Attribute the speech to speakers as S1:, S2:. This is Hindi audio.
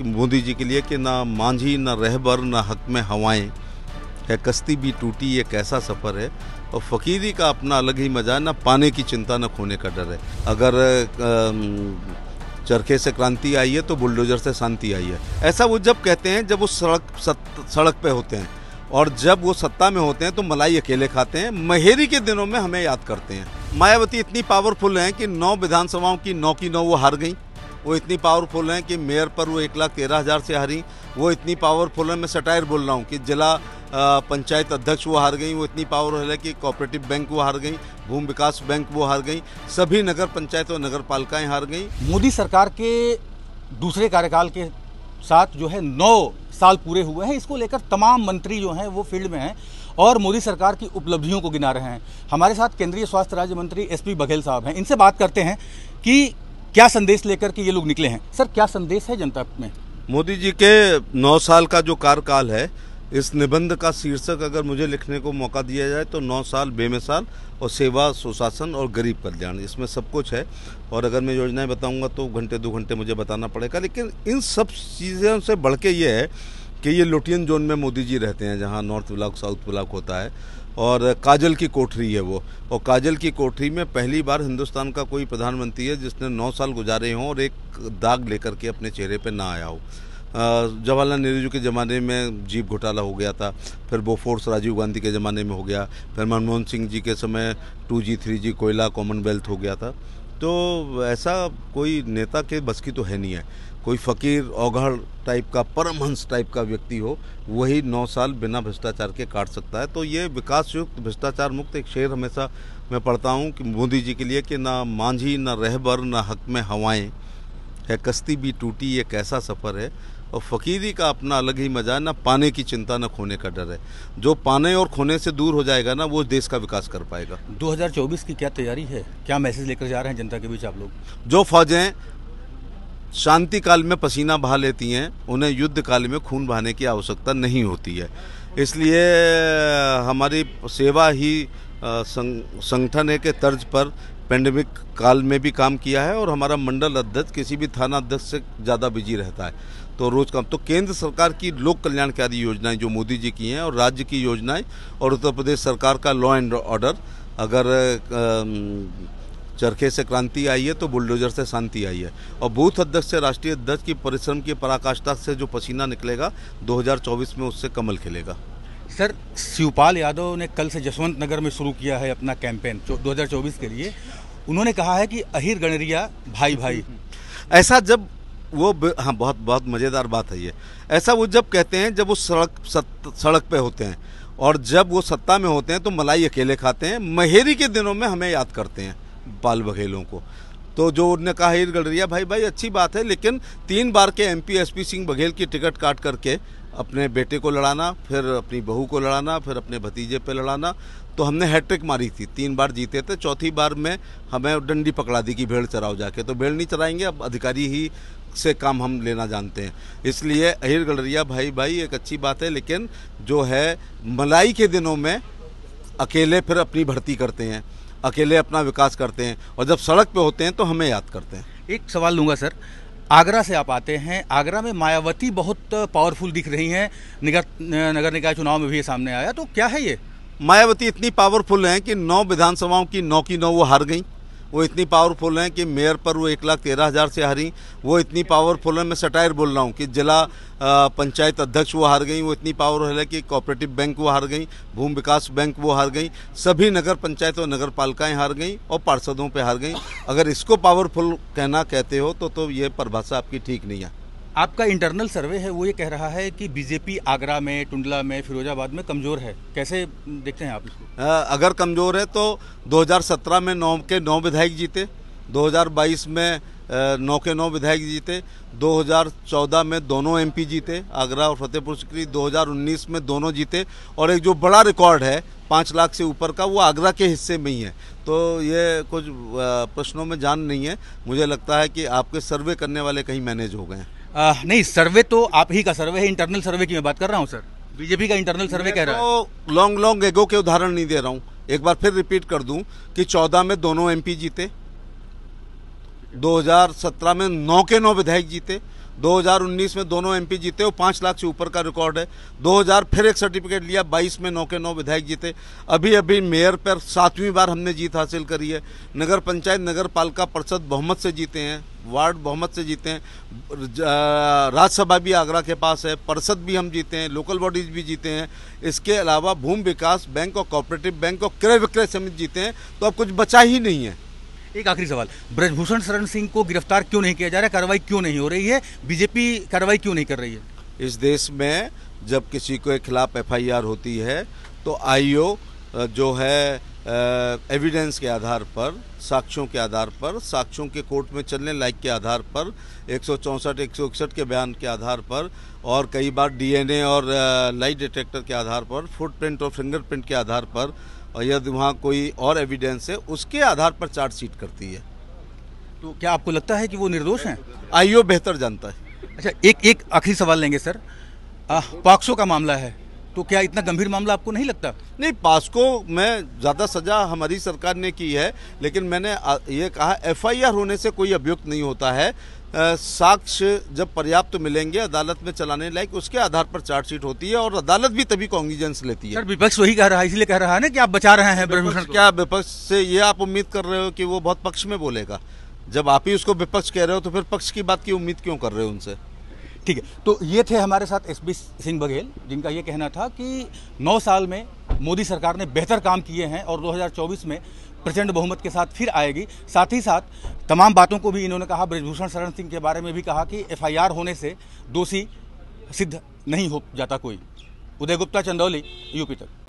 S1: मोदी जी के लिए कि ना मांझी ना रहबर ना हक में हवाएं है कश्ती भी टूटी एक ऐसा सफ़र है और फ़कीरी का अपना अलग ही मज़ा है ना पाने की चिंता ना खोने का डर है अगर चरखे से क्रांति आई है तो बुलडोजर से शांति आई है ऐसा वो जब कहते हैं जब वो सड़क सड़क पे होते हैं और जब वो सत्ता में होते हैं तो मलाई अकेले खाते हैं महेरी के दिनों में हमें याद करते हैं मायावती इतनी पावरफुल हैं कि नौ विधानसभाओं की नौ की नौ वो हार गई वो इतनी पावरफुल हैं कि मेयर पर वो एक लाख तेरह हज़ार से हारी वो इतनी पावरफुल है मैं सटायर बोल रहा हूँ कि जिला पंचायत अध्यक्ष वो हार गई वो इतनी पावरफुल है कि कोऑपरेटिव बैंक वो हार गई भूमि विकास बैंक वो हार गई सभी नगर पंचायत और नगर पालिकाएँ हार गई
S2: मोदी सरकार के दूसरे कार्यकाल के साथ जो है नौ साल पूरे हुए हैं इसको लेकर तमाम मंत्री जो हैं वो फील्ड में हैं और मोदी सरकार की उपलब्धियों को गिना रहे हैं हमारे साथ केंद्रीय स्वास्थ्य राज्य मंत्री एसपी बघेल साहब हैं इनसे बात करते हैं कि क्या संदेश लेकर के ये लोग निकले हैं सर क्या संदेश है जनता में
S1: मोदी जी के नौ साल का जो कार्यकाल है इस निबंध का शीर्षक अगर मुझे लिखने को मौका दिया जाए तो नौ साल बेमिसाल और सेवा सुशासन और गरीब कल्याण इसमें सब कुछ है और अगर मैं योजनाएं बताऊंगा तो घंटे दो घंटे मुझे बताना पड़ेगा लेकिन इन सब चीज़ों से बढ़ के ये है कि ये लुटियन जोन में मोदी जी रहते हैं जहाँ नॉर्थ ब्लॉक साउथ ब्लॉक होता है और काजल की कोठरी है वो और काजल की कोठरी में पहली बार हिंदुस्तान का कोई प्रधानमंत्री है जिसने नौ साल गुजारे हों और एक दाग लेकर के अपने चेहरे पर ना आया हो जवाहरलाल नेहरू जी के ज़माने में जीप घोटाला हो गया था फिर बोफोर्स राजीव गांधी के ज़माने में हो गया फिर मनमोहन सिंह जी के समय टू जी थ्री जी कोयला कॉमनवेल्थ हो गया था तो ऐसा कोई नेता के बस की तो है नहीं है कोई फकीर औघड़ टाइप का परमहंस टाइप का व्यक्ति हो वही नौ साल बिना भ्रष्टाचार के काट सकता है तो ये विकास युक्त भ्रष्टाचार मुक्त एक शेर हमेशा मैं पढ़ता हूँ कि मोदी जी के लिए कि ना मांझी ना रहबर ना हक में हवाएं है कश्ती भी टूटी ये कैसा सफ़र है और फ़कीरी का अपना अलग ही मजा है ना पाने की चिंता ना खोने का डर है जो पाने और खोने से दूर हो जाएगा ना वो देश का विकास कर पाएगा
S2: 2024 की क्या तैयारी है क्या मैसेज लेकर जा
S1: रहे हैं जनता के बीच आप लोग जो फौजें शांति काल में पसीना बहा लेती हैं उन्हें युद्ध काल में खून बहाने की आवश्यकता नहीं होती है इसलिए हमारी सेवा ही संगठन के तर्ज पर पेंडेमिक काल में भी काम किया है और हमारा मंडल अध्यक्ष किसी भी थाना अध्यक्ष से ज़्यादा बिजी रहता है तो रोज काम तो केंद्र सरकार की लोक कल्याणकारी योजनाएं जो मोदी जी की हैं और राज्य की योजनाएं और उत्तर प्रदेश सरकार का लॉ एंड ऑर्डर अगर चरखे से क्रांति आई है तो बुलडोजर से शांति आई है और बूथ अध्यक्ष से राष्ट्रीय अध्यक्ष की परिश्रम की पराकाष्ठा से जो पसीना निकलेगा 2024 में उससे कमल खिलेगा सर शिवपाल
S2: यादव ने कल से जसवंत नगर में शुरू किया है अपना कैंपेन दो के लिए उन्होंने कहा
S1: है कि अहिर गणरिया भाई भाई ऐसा जब वो हाँ बहुत बहुत मज़ेदार बात है ये ऐसा वो जब कहते हैं जब वो सड़क सड़क पे होते हैं और जब वो सत्ता में होते हैं तो मलाई अकेले खाते हैं महेरी के दिनों में हमें याद करते हैं बाल बघेलों को तो जो उन्होंने कहा हीर गढ़रिया भाई भाई अच्छी बात है लेकिन तीन बार के एम पी सिंह बघेल की टिकट काट करके अपने बेटे को लड़ाना फिर अपनी बहू को लड़ाना फिर अपने भतीजे पे लड़ाना तो हमने हैट्रिक मारी थी तीन बार जीते थे चौथी बार में हमें डंडी पकड़ा दी कि भेड़ चराओ जाके तो भेड़ नहीं चराएंगे अब अधिकारी ही से काम हम लेना जानते हैं इसलिए अहिर गलरिया भाई भाई एक अच्छी बात है लेकिन जो है मलाई के दिनों में अकेले फिर अपनी भर्ती करते हैं अकेले अपना विकास करते हैं और जब
S2: सड़क पर होते हैं तो हमें याद करते हैं एक सवाल लूँगा सर आगरा से आप आते हैं आगरा में मायावती बहुत पावरफुल दिख रही हैं निगर नगर निकाय चुनाव में भी ये सामने आया तो क्या है ये
S1: मायावती इतनी पावरफुल हैं कि नौ विधानसभाओं की नौ की नौ वो हार गई वो इतनी पावरफुल हैं कि मेयर पर वो एक लाख तेरह हज़ार से हारी वो इतनी पावरफुल है मैं सटायर बोल रहा हूँ कि जिला पंचायत अध्यक्ष वो हार गई वो इतनी पावरफुल है कि कोऑपरेटिव बैंक वो हार गई भूमि विकास बैंक वो हार गई सभी नगर पंचायत और नगर पालिकाएँ हार गई और पार्षदों पर हार गई अगर इसको पावरफुल कहना कहते हो तो, तो ये परिभाषा आपकी ठीक नहीं है आपका इंटरनल
S2: सर्वे है वो ये कह रहा है कि बीजेपी आगरा में टुंडला में फिरोजाबाद में कमज़ोर है कैसे
S1: देखते हैं आप इसको अगर कमज़ोर है तो 2017 में नौ के नौ विधायक जीते 2022 में नौ के नौ विधायक जीते 2014 में दोनों एमपी जीते आगरा और फतेहपुर सिकरी 2019 में दोनों जीते और एक जो बड़ा रिकॉर्ड है पाँच लाख से ऊपर का वो आगरा के हिस्से में ही है तो ये कुछ प्रश्नों में जान नहीं है मुझे लगता है कि आपके सर्वे करने वाले कहीं मैनेज हो गए हैं
S2: नहीं सर्वे तो आप ही का सर्वे है इंटरनल सर्वे की मैं बात कर रहा हूँ सर बीजेपी का इंटरनल सर्वे कह रहा
S1: है लॉन्ग लॉन्ग एगो के उदाहरण नहीं दे रहा हूँ एक बार फिर रिपीट कर दूं कि 14 में दोनों एमपी जीते 2017 में नौ के नौ विधायक जीते 2019 में दोनों एमपी जीते और पाँच लाख से ऊपर का रिकॉर्ड है 2000 फिर एक सर्टिफिकेट लिया 22 में नौ के नौ विधायक जीते अभी अभी मेयर पर सातवीं बार हमने जीत हासिल करी है नगर पंचायत नगर पालिका परिषद बहुमत से जीते हैं वार्ड बहुमत से जीते हैं राज्यसभा भी आगरा के पास है परिषद भी हम जीते हैं लोकल बॉडीज भी जीते हैं इसके अलावा भूमि विकास बैंक और कॉपरेटिव बैंक और क्रय विक्रय समिति जीते हैं तो अब कुछ बचा ही नहीं है एक आखिरी
S2: सवाल ब्रजभूषण शरण सिंह को गिरफ्तार क्यों नहीं किया जा रहा है कार्रवाई क्यों नहीं हो रही है बीजेपी कार्रवाई क्यों
S1: नहीं कर रही है इस देश में जब किसी के खिलाफ एफ होती है तो आईओ जो है एविडेंस के आधार पर साक्ष्यों के आधार पर साक्ष्यों के कोर्ट में चलने लायक के आधार पर एक सौ चौंसठ के बयान के आधार पर और कई बार डीएनए और लाइट डिटेक्टर के आधार पर फुटप्रिंट और फिंगरप्रिंट के आधार पर और यदि वहाँ कोई और एविडेंस है उसके आधार पर चार्जशीट करती है तो क्या आपको लगता है कि वो निर्दोष हैं आईओ बेहतर जानता है अच्छा एक एक
S2: आखिरी सवाल लेंगे सर पॉक्सो का मामला है तो क्या इतना गंभीर मामला आपको नहीं लगता
S1: नहीं पास्को में ज़्यादा सज़ा हमारी सरकार ने की है लेकिन मैंने ये कहा एफआईआर होने से कोई अभियुक्त नहीं होता है साक्ष्य जब पर्याप्त तो मिलेंगे अदालत में चलाने लायक उसके आधार पर चार्जशीट होती है और अदालत भी तभी कॉन्गिजेंस लेती है सर विपक्ष वही कह रहा है इसलिए कह रहा है ना कि आप बचा रहे हैं विपक्ष क्या विपक्ष से ये आप उम्मीद कर रहे हो कि वो बहुत पक्ष में बोलेगा जब आप ही उसको विपक्ष कह रहे हो तो फिर पक्ष की बात की उम्मीद क्यों कर रहे हो उनसे ठीक
S2: है तो ये थे हमारे साथ एस सिंह बघेल जिनका ये कहना था कि नौ साल में मोदी सरकार ने बेहतर काम किए हैं और 2024 में प्रचंड बहुमत के साथ फिर आएगी साथ ही साथ तमाम बातों को भी इन्होंने कहा ब्रजभूषण शरण सिंह के बारे में भी कहा कि एफआईआर होने से दोषी सिद्ध नहीं हो जाता कोई उदय गुप्ता चंदौली यूपी तक